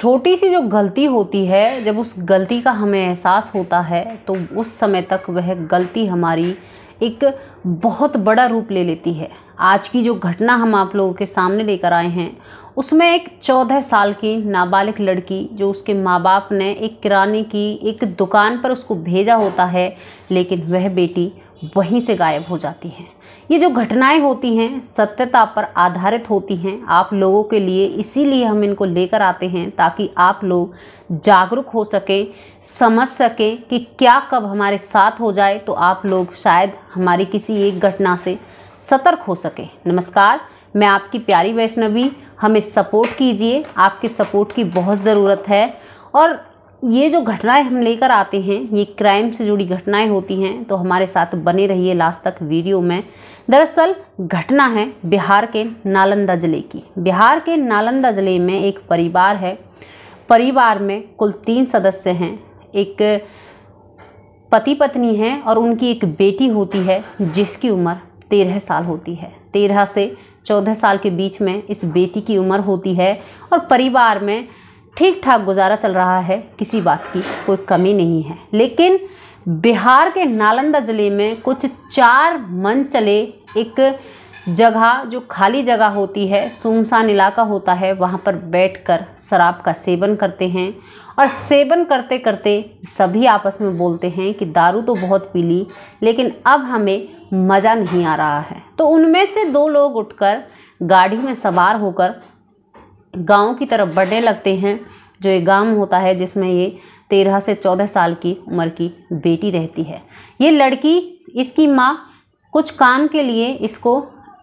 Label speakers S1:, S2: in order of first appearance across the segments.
S1: छोटी सी जो गलती होती है जब उस गलती का हमें एहसास होता है तो उस समय तक वह गलती हमारी एक बहुत बड़ा रूप ले लेती है आज की जो घटना हम आप लोगों के सामने लेकर आए हैं उसमें एक चौदह साल की नाबालिग लड़की जो उसके माँ बाप ने एक किराने की एक दुकान पर उसको भेजा होता है लेकिन वह बेटी वहीं से गायब हो जाती हैं ये जो घटनाएं होती हैं सत्यता पर आधारित होती हैं आप लोगों के लिए इसीलिए हम इनको लेकर आते हैं ताकि आप लोग जागरूक हो सकें समझ सकें कि क्या कब हमारे साथ हो जाए तो आप लोग शायद हमारी किसी एक घटना से सतर्क हो सकें नमस्कार मैं आपकी प्यारी वैष्णवी हमें सपोर्ट कीजिए आपके सपोर्ट की बहुत ज़रूरत है और ये जो घटनाएं हम लेकर आते हैं ये क्राइम से जुड़ी घटनाएं होती हैं तो हमारे साथ बने रहिए लास्ट तक वीडियो में दरअसल घटना है बिहार के नालंदा ज़िले की बिहार के नालंदा ज़िले में एक परिवार है परिवार में कुल तीन सदस्य हैं एक पति पत्नी हैं और उनकी एक बेटी होती है जिसकी उम्र तेरह साल होती है तेरह से चौदह साल के बीच में इस बेटी की उम्र होती है और परिवार में ठीक ठाक गुजारा चल रहा है किसी बात की कोई कमी नहीं है लेकिन बिहार के नालंदा ज़िले में कुछ चार मन चले एक जगह जो खाली जगह होती है सुनसान इलाका होता है वहाँ पर बैठकर शराब का सेवन करते हैं और सेवन करते करते सभी आपस में बोलते हैं कि दारू तो बहुत पी ली लेकिन अब हमें मज़ा नहीं आ रहा है तो उनमें से दो लोग उठकर गाड़ी में सवार होकर गाँव की तरफ बढ़ने लगते हैं जो एक गाँव होता है जिसमें ये तेरह से चौदह साल की उम्र की बेटी रहती है ये लड़की इसकी माँ कुछ काम के लिए इसको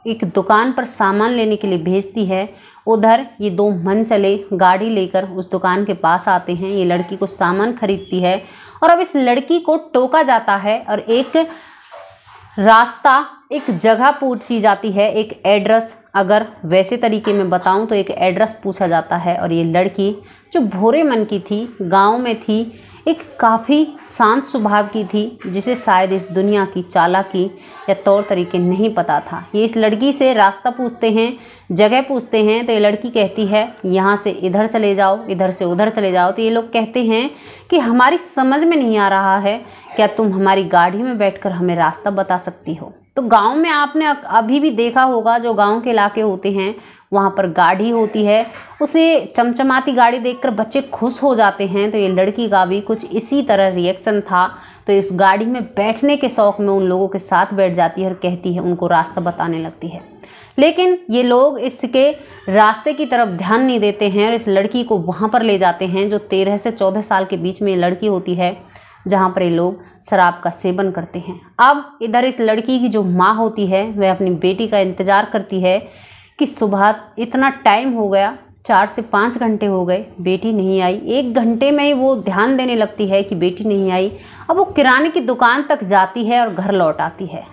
S1: एक दुकान पर सामान लेने के लिए भेजती है उधर ये दो मन चले गाड़ी लेकर उस दुकान के पास आते हैं ये लड़की को सामान खरीदती है और अब इस लड़की को टोका जाता है और एक रास्ता एक जगह पूछी जाती है एक एड्रेस अगर वैसे तरीके में बताऊं तो एक एड्रेस पूछा जाता है और ये लड़की जो भोरे मन की थी गांव में थी एक काफ़ी शांत स्वभाव की थी जिसे शायद इस दुनिया की चालाकी या तौर तरीके नहीं पता था ये इस लड़की से रास्ता पूछते हैं जगह पूछते हैं तो ये लड़की कहती है यहाँ से इधर चले जाओ इधर से उधर चले जाओ तो ये लोग कहते हैं कि हमारी समझ में नहीं आ रहा है क्या तुम हमारी गाड़ी में बैठकर हमें रास्ता बता सकती हो तो गांव में आपने अभी भी देखा होगा जो गांव के इलाके होते हैं वहाँ पर गाड़ी होती है उसे चमचमाती गाड़ी देखकर बच्चे खुश हो जाते हैं तो ये लड़की का भी कुछ इसी तरह रिएक्शन था तो इस गाड़ी में बैठने के शौक़ में उन लोगों के साथ बैठ जाती है और कहती है उनको रास्ता बताने लगती है लेकिन ये लोग इसके रास्ते की तरफ ध्यान नहीं देते हैं और इस लड़की को वहाँ पर ले जाते हैं जो तेरह से चौदह साल के बीच में लड़की होती है जहाँ पर ये लोग शराब का सेवन करते हैं अब इधर इस लड़की की जो माँ होती है वह अपनी बेटी का इंतज़ार करती है कि सुबह इतना टाइम हो गया चार से पाँच घंटे हो गए बेटी नहीं आई एक घंटे में ही वो ध्यान देने लगती है कि बेटी नहीं आई अब वो किराने की दुकान तक जाती है और घर लौट आती है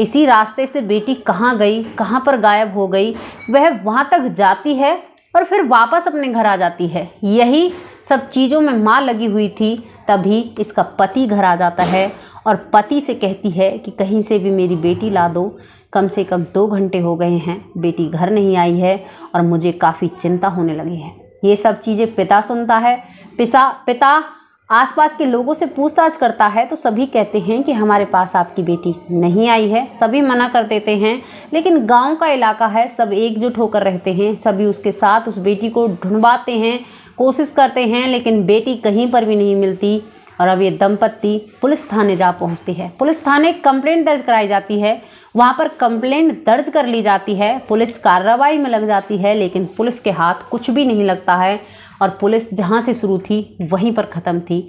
S1: इसी रास्ते से बेटी कहाँ गई कहाँ पर गायब हो गई वह वहाँ तक जाती है और फिर वापस अपने घर आ जाती है यही सब चीज़ों में माँ लगी हुई थी तभी इसका पति घर आ जाता है और पति से कहती है कि कहीं से भी मेरी बेटी ला दो कम से कम दो घंटे हो गए हैं बेटी घर नहीं आई है और मुझे काफ़ी चिंता होने लगी है ये सब चीज़ें पिता सुनता है पिता पिता आसपास के लोगों से पूछताछ करता है तो सभी कहते हैं कि हमारे पास आपकी बेटी नहीं आई है सभी मना कर देते हैं लेकिन गांव का इलाका है सब एकजुट होकर रहते हैं सभी उसके साथ उस बेटी को ढूंढवाते हैं कोशिश करते हैं लेकिन बेटी कहीं पर भी नहीं मिलती और अब ये दंपत्ति पुलिस थाने जा पहुंचती है पुलिस थाने कंप्लेंट दर्ज कराई जाती है वहाँ पर कंप्लेंट दर्ज कर ली जाती है पुलिस कार्रवाई में लग जाती है लेकिन पुलिस के हाथ कुछ भी नहीं लगता है और पुलिस जहाँ से शुरू थी वहीं पर ख़त्म थी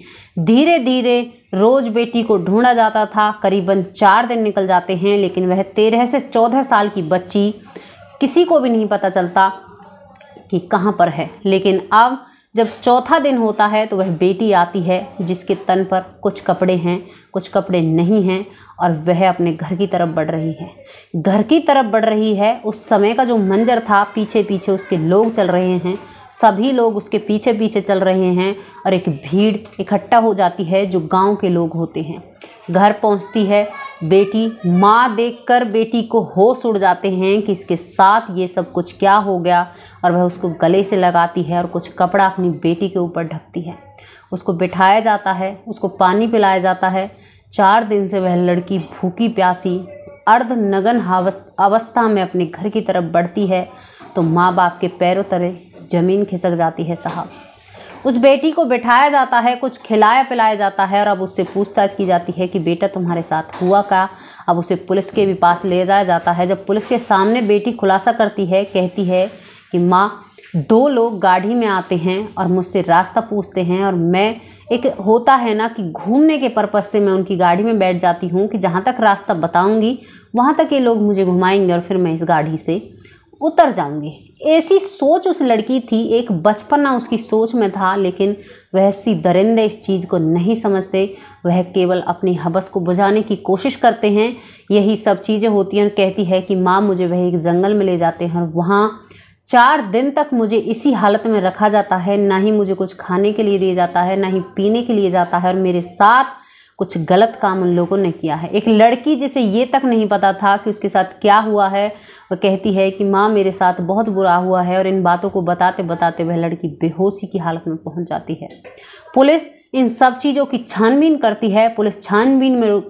S1: धीरे धीरे रोज़ बेटी को ढूंढा जाता था करीबन चार दिन निकल जाते हैं लेकिन वह तेरह से चौदह साल की बच्ची किसी को भी नहीं पता चलता कि कहाँ पर है लेकिन अब जब चौथा दिन होता है तो वह बेटी आती है जिसके तन पर कुछ कपड़े हैं कुछ कपड़े नहीं हैं और वह अपने घर की तरफ बढ़ रही है घर की तरफ बढ़ रही है उस समय का जो मंजर था पीछे पीछे उसके लोग चल रहे हैं सभी लोग उसके पीछे पीछे चल रहे हैं और एक भीड़ इकट्ठा हो जाती है जो गांव के लोग होते हैं घर पहुंचती है बेटी माँ देखकर बेटी को होश उड़ जाते हैं कि इसके साथ ये सब कुछ क्या हो गया और वह उसको गले से लगाती है और कुछ कपड़ा अपनी बेटी के ऊपर ढकती है उसको बिठाया जाता है उसको पानी पिलाया जाता है चार दिन से वह लड़की भूखी प्यासी अर्ध नगन अवस्था में अपने घर की तरफ बढ़ती है तो माँ बाप के पैरों तरह ज़मीन खिसक जाती है साहब उस बेटी को बिठाया जाता है कुछ खिलाया पिलाया जाता है और अब उससे पूछताछ की जाती है कि बेटा तुम्हारे साथ हुआ का अब उसे पुलिस के भी पास ले जाया जाता है जब पुलिस के सामने बेटी खुलासा करती है कहती है कि माँ दो लोग गाड़ी में आते हैं और मुझसे रास्ता पूछते हैं और मैं एक होता है ना कि घूमने के पर्पज़ से मैं उनकी गाड़ी में बैठ जाती हूँ कि जहाँ तक रास्ता बताऊँगी वहाँ तक ये लोग मुझे घुमाएंगे और फिर मैं इस गाड़ी से उतर जाऊंगी ऐसी सोच उस लड़की थी एक बचपना उसकी सोच में था लेकिन वह सी दरिंदे इस चीज़ को नहीं समझते वह केवल अपनी हबस को बुझाने की कोशिश करते हैं यही सब चीज़ें होती हैं कहती है कि माँ मुझे वह एक जंगल में ले जाते हैं और वहाँ चार दिन तक मुझे इसी हालत में रखा जाता है ना ही मुझे कुछ खाने के लिए दिया जाता है ना ही पीने के लिए जाता है और मेरे साथ कुछ गलत काम उन लोगों ने किया है एक लड़की जिसे ये तक नहीं पता था कि उसके साथ क्या हुआ है वह कहती है कि माँ मेरे साथ बहुत बुरा हुआ है और इन बातों को बताते बताते वह लड़की बेहोशी की हालत में पहुँच जाती है पुलिस इन सब चीज़ों की छानबीन करती है पुलिस छानबीन में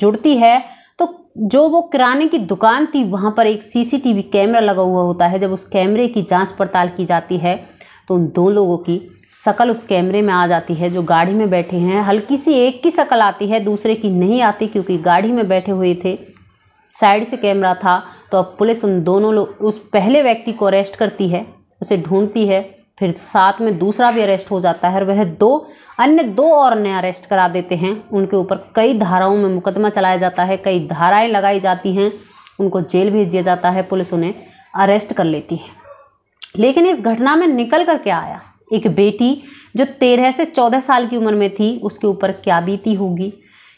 S1: जुड़ती है तो जो वो किराने की दुकान थी वहाँ पर एक सीसीटीवी कैमरा लगा हुआ होता है जब उस कैमरे की जांच पड़ताल की जाती है तो उन दो लोगों की शकल उस कैमरे में आ जाती है जो गाड़ी में बैठे हैं हल्की सी एक की शकल आती है दूसरे की नहीं आती क्योंकि गाड़ी में बैठे हुए थे साइड से कैमरा था तो अब पुलिस उन दोनों लोग उस पहले व्यक्ति को अरेस्ट करती है उसे ढूंढती है फिर साथ में दूसरा भी अरेस्ट हो जाता है और वह दो अन्य दो और नए अरेस्ट करा देते हैं उनके ऊपर कई धाराओं में मुकदमा चलाया जाता है कई धाराएं लगाई जाती हैं उनको जेल भेज दिया जाता है पुलिस उन्हें अरेस्ट कर लेती है लेकिन इस घटना में निकल कर क्या आया एक बेटी जो तेरह से चौदह साल की उम्र में थी उसके ऊपर क्या बीती होगी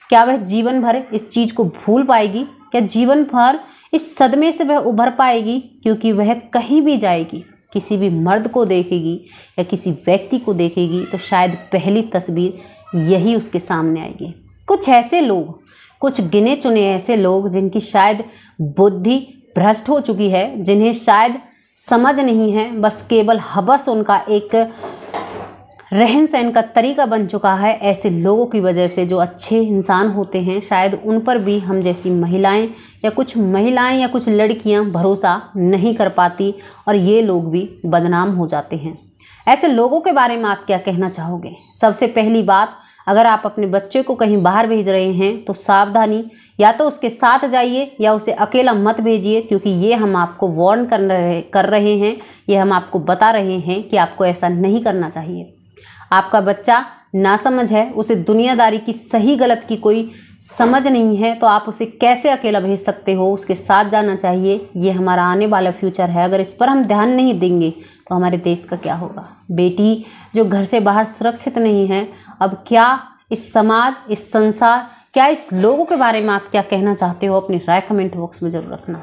S1: क्या वह जीवन भर इस चीज़ को भूल पाएगी क्या जीवन भर इस सदमे से वह उभर पाएगी क्योंकि वह कहीं भी जाएगी किसी भी मर्द को देखेगी या किसी व्यक्ति को देखेगी तो शायद पहली तस्वीर यही उसके सामने आएगी कुछ ऐसे लोग कुछ गिने चुने ऐसे लोग जिनकी शायद बुद्धि भ्रष्ट हो चुकी है जिन्हें शायद समझ नहीं है बस केवल हबस उनका एक रहन सहन का तरीका बन चुका है ऐसे लोगों की वजह से जो अच्छे इंसान होते हैं शायद उन पर भी हम जैसी महिलाएं या कुछ महिलाएं या कुछ लड़कियां भरोसा नहीं कर पाती और ये लोग भी बदनाम हो जाते हैं ऐसे लोगों के बारे में आप क्या कहना चाहोगे सबसे पहली बात अगर आप अपने बच्चे को कहीं बाहर भेज रहे हैं तो सावधानी या तो उसके साथ जाइए या उसे अकेला मत भेजिए क्योंकि ये हम आपको वार्न कर रहे कर रहे हैं ये हम आपको बता रहे हैं कि आपको ऐसा नहीं करना चाहिए आपका बच्चा नासमझ है उसे दुनियादारी की सही गलत की कोई समझ नहीं है तो आप उसे कैसे अकेला भेज सकते हो उसके साथ जाना चाहिए ये हमारा आने वाला फ्यूचर है अगर इस पर हम ध्यान नहीं देंगे तो हमारे देश का क्या होगा बेटी जो घर से बाहर सुरक्षित नहीं है अब क्या इस समाज इस संसार क्या इस लोगों के बारे में आप क्या कहना चाहते हो अपनी राय कमेंट बॉक्स में ज़रूर रखना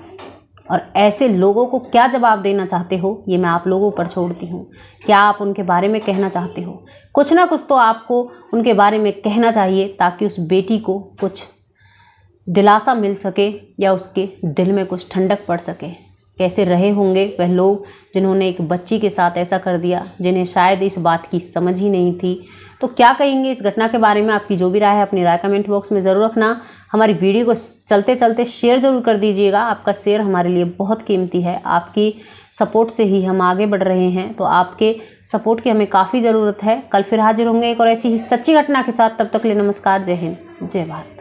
S1: और ऐसे लोगों को क्या जवाब देना चाहते हो ये मैं आप लोगों पर छोड़ती हूँ क्या आप उनके बारे में कहना चाहते हो कुछ ना कुछ तो आपको उनके बारे में कहना चाहिए ताकि उस बेटी को कुछ दिलासा मिल सके या उसके दिल में कुछ ठंडक पड़ सके कैसे रहे होंगे वह लोग जिन्होंने एक बच्ची के साथ ऐसा कर दिया जिन्हें शायद इस बात की समझ ही नहीं थी तो क्या कहेंगे इस घटना के बारे में आपकी जो भी राय है अपनी राय कमेंट बॉक्स में ज़रूर रखना हमारी वीडियो को चलते चलते शेयर ज़रूर कर दीजिएगा आपका शेयर हमारे लिए बहुत कीमती है आपकी सपोर्ट से ही हम आगे बढ़ रहे हैं तो आपके सपोर्ट की हमें काफ़ी ज़रूरत है कल फिर हाजिर होंगे एक और ऐसी ही सच्ची घटना के साथ तब तक लिए नमस्कार जय हिंद जय भारत